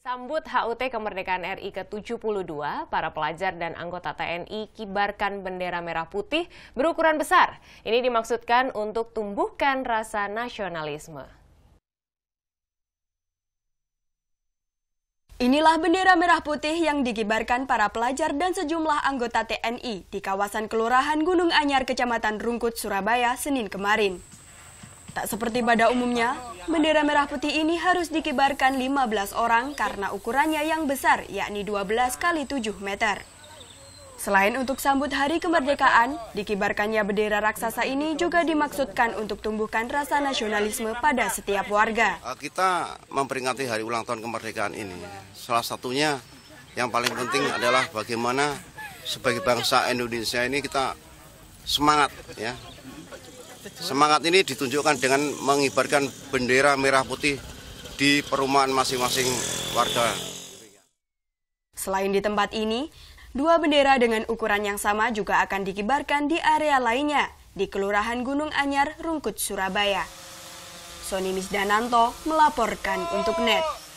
Sambut HUT kemerdekaan RI ke-72, para pelajar dan anggota TNI kibarkan bendera merah putih berukuran besar. Ini dimaksudkan untuk tumbuhkan rasa nasionalisme. Inilah bendera merah putih yang dikibarkan para pelajar dan sejumlah anggota TNI di kawasan Kelurahan Gunung Anyar, Kecamatan Rungkut, Surabaya, Senin kemarin. Tak seperti pada umumnya, bendera merah putih ini harus dikibarkan 15 orang karena ukurannya yang besar, yakni 12 kali 7 meter. Selain untuk sambut hari kemerdekaan, dikibarkannya bendera raksasa ini juga dimaksudkan untuk tumbuhkan rasa nasionalisme pada setiap warga. Eh, kita memperingati hari ulang tahun kemerdekaan ini. Salah satunya yang paling penting adalah bagaimana sebagai bangsa Indonesia ini kita semangat ya. Semangat ini ditunjukkan dengan mengibarkan bendera merah putih di perumahan masing-masing warga. Selain di tempat ini, dua bendera dengan ukuran yang sama juga akan dikibarkan di area lainnya di Kelurahan Gunung Anyar, Rungkut, Surabaya. Sony Misdananto melaporkan untuk NET.